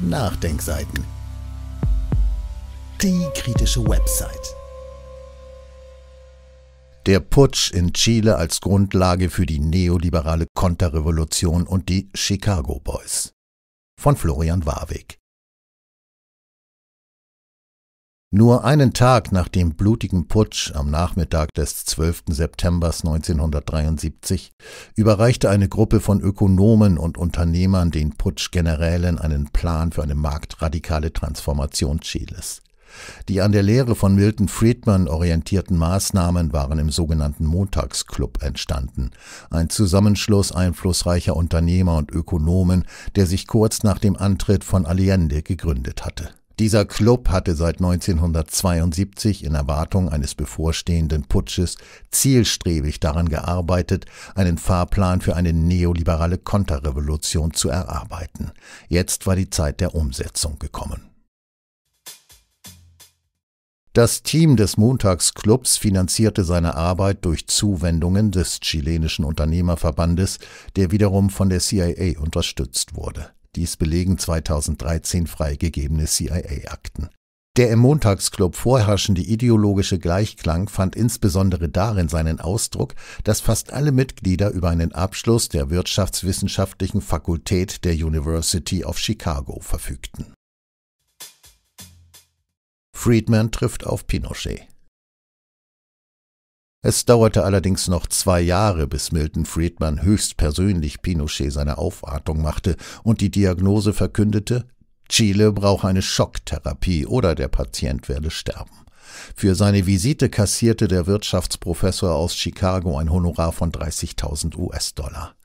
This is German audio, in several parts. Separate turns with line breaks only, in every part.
Nachdenkseiten. Die kritische Website. Der Putsch in Chile als Grundlage für die neoliberale Konterrevolution und die Chicago Boys. Von Florian Warwick. Nur einen Tag nach dem blutigen Putsch am Nachmittag des 12. September 1973 überreichte eine Gruppe von Ökonomen und Unternehmern den Putschgenerälen einen Plan für eine marktradikale Transformation Chiles. Die an der Lehre von Milton Friedman orientierten Maßnahmen waren im sogenannten Montagsclub entstanden, ein Zusammenschluss einflussreicher Unternehmer und Ökonomen, der sich kurz nach dem Antritt von Allende gegründet hatte. Dieser Club hatte seit 1972 in Erwartung eines bevorstehenden Putsches zielstrebig daran gearbeitet, einen Fahrplan für eine neoliberale Konterrevolution zu erarbeiten. Jetzt war die Zeit der Umsetzung gekommen. Das Team des Montagsclubs finanzierte seine Arbeit durch Zuwendungen des chilenischen Unternehmerverbandes, der wiederum von der CIA unterstützt wurde. Dies belegen 2013 freigegebene CIA-Akten. Der im Montagsclub vorherrschende ideologische Gleichklang fand insbesondere darin seinen Ausdruck, dass fast alle Mitglieder über einen Abschluss der Wirtschaftswissenschaftlichen Fakultät der University of Chicago verfügten. Friedman trifft auf Pinochet. Es dauerte allerdings noch zwei Jahre, bis Milton Friedman höchstpersönlich Pinochet seine Aufwartung machte und die Diagnose verkündete, Chile brauche eine Schocktherapie oder der Patient werde sterben. Für seine Visite kassierte der Wirtschaftsprofessor aus Chicago ein Honorar von 30.000 US-Dollar.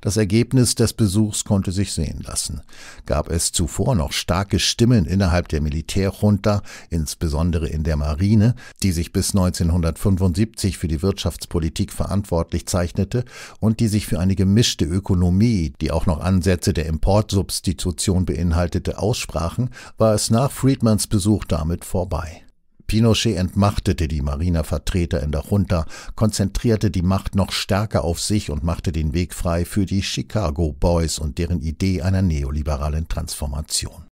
Das Ergebnis des Besuchs konnte sich sehen lassen. Gab es zuvor noch starke Stimmen innerhalb der Militärjunta, insbesondere in der Marine, die sich bis 1975 für die Wirtschaftspolitik verantwortlich zeichnete und die sich für eine gemischte Ökonomie, die auch noch Ansätze der Importsubstitution beinhaltete, aussprachen, war es nach Friedmans Besuch damit vorbei. Pinochet entmachtete die Marinevertreter in der Junta, konzentrierte die Macht noch stärker auf sich und machte den Weg frei für die Chicago Boys und deren Idee einer neoliberalen Transformation.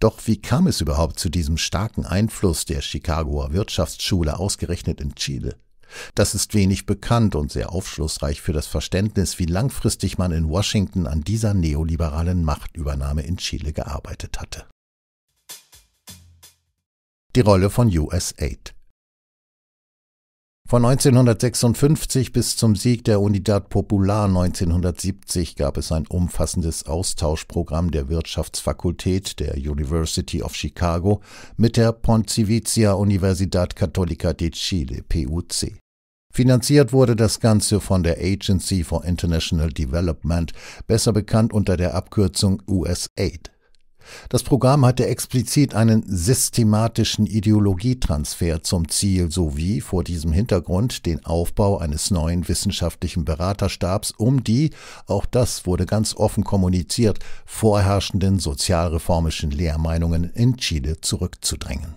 Doch wie kam es überhaupt zu diesem starken Einfluss der Chicagoer Wirtschaftsschule ausgerechnet in Chile? Das ist wenig bekannt und sehr aufschlussreich für das Verständnis, wie langfristig man in Washington an dieser neoliberalen Machtübernahme in Chile gearbeitet hatte die Rolle von US-8. Von 1956 bis zum Sieg der Unidad Popular 1970 gab es ein umfassendes Austauschprogramm der Wirtschaftsfakultät der University of Chicago mit der Pontificia Universidad Católica de Chile, PUC. Finanziert wurde das Ganze von der Agency for International Development, besser bekannt unter der Abkürzung USAID. Das Programm hatte explizit einen systematischen Ideologietransfer zum Ziel sowie vor diesem Hintergrund den Aufbau eines neuen wissenschaftlichen Beraterstabs um die, auch das wurde ganz offen kommuniziert, vorherrschenden sozialreformischen Lehrmeinungen in Chile zurückzudrängen.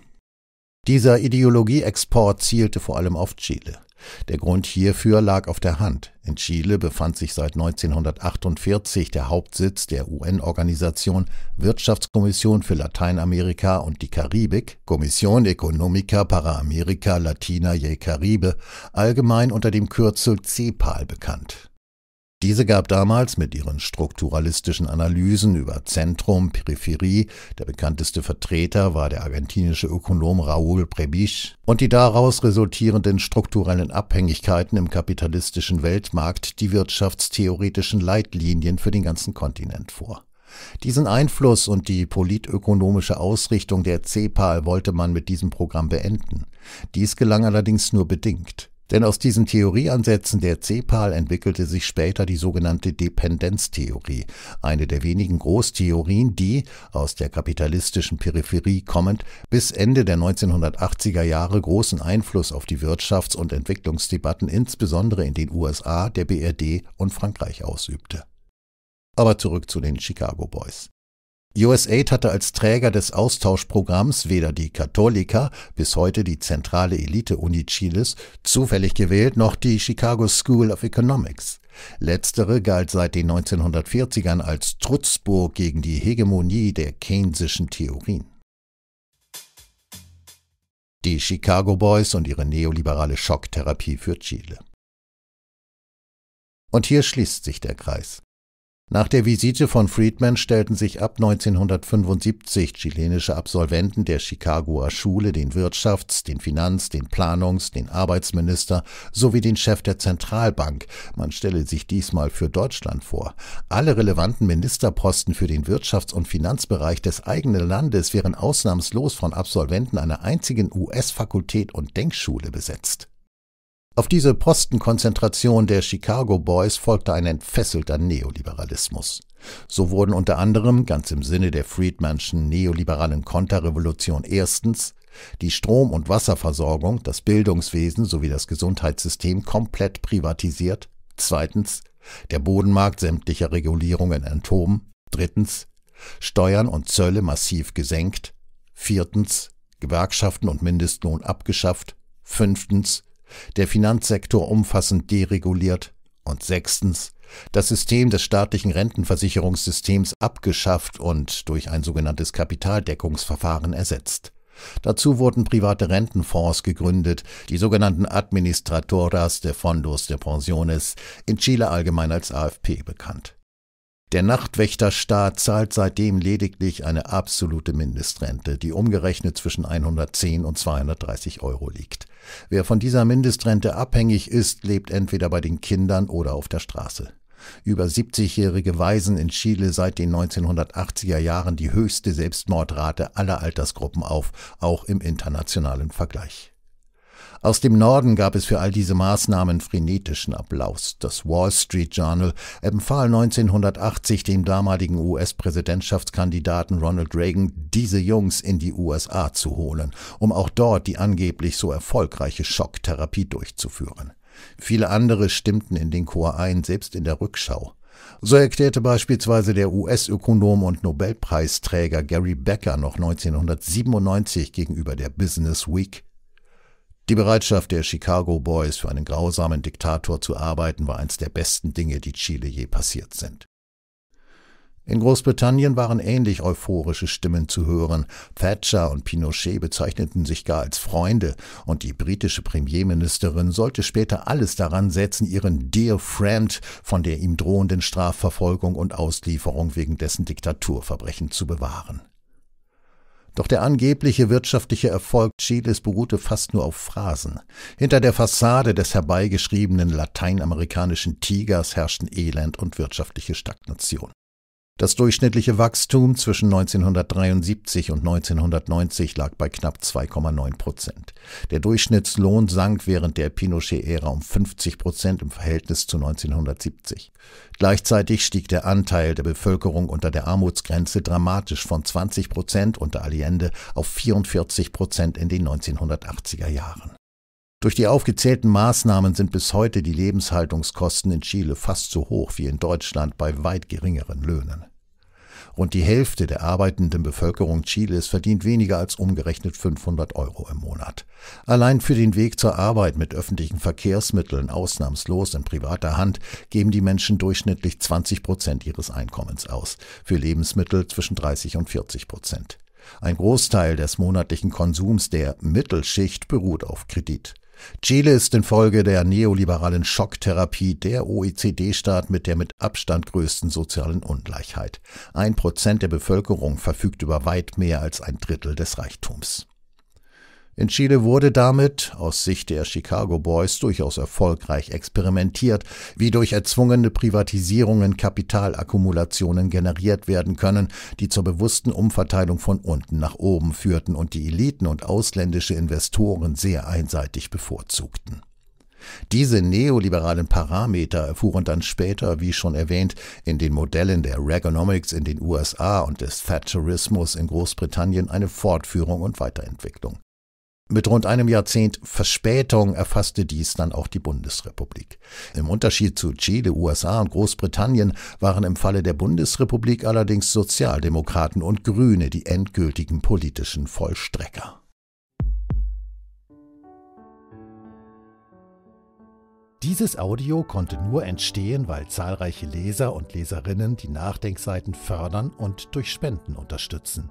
Dieser Ideologieexport zielte vor allem auf Chile. Der Grund hierfür lag auf der Hand. In Chile befand sich seit 1948 der Hauptsitz der UN-Organisation Wirtschaftskommission für Lateinamerika und die Karibik, Kommission Economica para America Latina y Caribe, allgemein unter dem Kürzel CEPAL bekannt. Diese gab damals mit ihren strukturalistischen Analysen über Zentrum, Peripherie, der bekannteste Vertreter war der argentinische Ökonom Raúl Prebich, und die daraus resultierenden strukturellen Abhängigkeiten im kapitalistischen Weltmarkt die wirtschaftstheoretischen Leitlinien für den ganzen Kontinent vor. Diesen Einfluss und die politökonomische Ausrichtung der CEPAL wollte man mit diesem Programm beenden. Dies gelang allerdings nur bedingt. Denn aus diesen Theorieansätzen der CEPAL entwickelte sich später die sogenannte Dependenztheorie, eine der wenigen Großtheorien, die, aus der kapitalistischen Peripherie kommend, bis Ende der 1980er Jahre großen Einfluss auf die Wirtschafts- und Entwicklungsdebatten insbesondere in den USA, der BRD und Frankreich ausübte. Aber zurück zu den Chicago Boys. USAID hatte als Träger des Austauschprogramms weder die Katholika, bis heute die zentrale Elite-Uni Chiles, zufällig gewählt, noch die Chicago School of Economics. Letztere galt seit den 1940ern als Trutzburg gegen die Hegemonie der keynesischen Theorien. Die Chicago Boys und ihre neoliberale Schocktherapie für Chile. Und hier schließt sich der Kreis. Nach der Visite von Friedman stellten sich ab 1975 chilenische Absolventen der Chicagoer Schule den Wirtschafts-, den Finanz-, den Planungs-, den Arbeitsminister sowie den Chef der Zentralbank, man stelle sich diesmal für Deutschland vor. Alle relevanten Ministerposten für den Wirtschafts- und Finanzbereich des eigenen Landes wären ausnahmslos von Absolventen einer einzigen US-Fakultät und Denkschule besetzt. Auf diese Postenkonzentration der Chicago Boys folgte ein entfesselter Neoliberalismus. So wurden unter anderem, ganz im Sinne der Friedmanschen neoliberalen Konterrevolution erstens, die Strom- und Wasserversorgung, das Bildungswesen sowie das Gesundheitssystem komplett privatisiert, zweitens, der Bodenmarkt sämtlicher Regulierungen enthoben, drittens, Steuern und Zölle massiv gesenkt, viertens, Gewerkschaften und Mindestlohn abgeschafft, fünftens, der Finanzsektor umfassend dereguliert und sechstens das System des staatlichen Rentenversicherungssystems abgeschafft und durch ein sogenanntes Kapitaldeckungsverfahren ersetzt. Dazu wurden private Rentenfonds gegründet, die sogenannten Administradoras de Fondos de Pensiones, in Chile allgemein als AFP bekannt. Der Nachtwächterstaat zahlt seitdem lediglich eine absolute Mindestrente, die umgerechnet zwischen 110 und 230 Euro liegt. Wer von dieser Mindestrente abhängig ist, lebt entweder bei den Kindern oder auf der Straße. Über 70-jährige weisen in Chile seit den 1980er Jahren die höchste Selbstmordrate aller Altersgruppen auf, auch im internationalen Vergleich. Aus dem Norden gab es für all diese Maßnahmen frenetischen Applaus. Das Wall Street Journal empfahl 1980 dem damaligen US-Präsidentschaftskandidaten Ronald Reagan, diese Jungs in die USA zu holen, um auch dort die angeblich so erfolgreiche Schocktherapie durchzuführen. Viele andere stimmten in den Chor ein, selbst in der Rückschau. So erklärte beispielsweise der US-Ökonom und Nobelpreisträger Gary Becker noch 1997 gegenüber der Business Week die Bereitschaft der Chicago Boys für einen grausamen Diktator zu arbeiten war eins der besten Dinge, die Chile je passiert sind. In Großbritannien waren ähnlich euphorische Stimmen zu hören. Thatcher und Pinochet bezeichneten sich gar als Freunde, und die britische Premierministerin sollte später alles daran setzen, ihren Dear Friend von der ihm drohenden Strafverfolgung und Auslieferung wegen dessen Diktaturverbrechen zu bewahren. Doch der angebliche wirtschaftliche Erfolg Chiles beruhte fast nur auf Phrasen. Hinter der Fassade des herbeigeschriebenen lateinamerikanischen Tigers herrschten Elend und wirtschaftliche Stagnation das durchschnittliche Wachstum zwischen 1973 und 1990 lag bei knapp 2,9 Prozent. Der Durchschnittslohn sank während der Pinochet-Ära um 50 Prozent im Verhältnis zu 1970. Gleichzeitig stieg der Anteil der Bevölkerung unter der Armutsgrenze dramatisch von 20 Prozent unter Allende auf 44 Prozent in den 1980er Jahren durch die aufgezählten Maßnahmen sind bis heute die Lebenshaltungskosten in Chile fast so hoch wie in Deutschland bei weit geringeren Löhnen. Rund die Hälfte der arbeitenden Bevölkerung Chiles verdient weniger als umgerechnet 500 Euro im Monat. Allein für den Weg zur Arbeit mit öffentlichen Verkehrsmitteln ausnahmslos in privater Hand geben die Menschen durchschnittlich 20 Prozent ihres Einkommens aus, für Lebensmittel zwischen 30 und 40 Prozent. Ein Großteil des monatlichen Konsums der Mittelschicht beruht auf Kredit. Chile ist infolge der neoliberalen Schocktherapie der OECD-Staat mit der mit Abstand größten sozialen Ungleichheit. Ein Prozent der Bevölkerung verfügt über weit mehr als ein Drittel des Reichtums. In Chile wurde damit aus Sicht der Chicago Boys durchaus erfolgreich experimentiert, wie durch erzwungene Privatisierungen Kapitalakkumulationen generiert werden können, die zur bewussten Umverteilung von unten nach oben führten und die Eliten und ausländische Investoren sehr einseitig bevorzugten. Diese neoliberalen Parameter erfuhren dann später, wie schon erwähnt, in den Modellen der Reaganomics in den USA und des Thatcherismus in Großbritannien eine Fortführung und Weiterentwicklung. Mit rund einem Jahrzehnt Verspätung erfasste dies dann auch die Bundesrepublik. Im Unterschied zu Chile, USA und Großbritannien waren im Falle der Bundesrepublik allerdings Sozialdemokraten und Grüne die endgültigen politischen Vollstrecker. Dieses Audio konnte nur entstehen, weil zahlreiche Leser und Leserinnen die Nachdenkseiten fördern und durch Spenden unterstützen.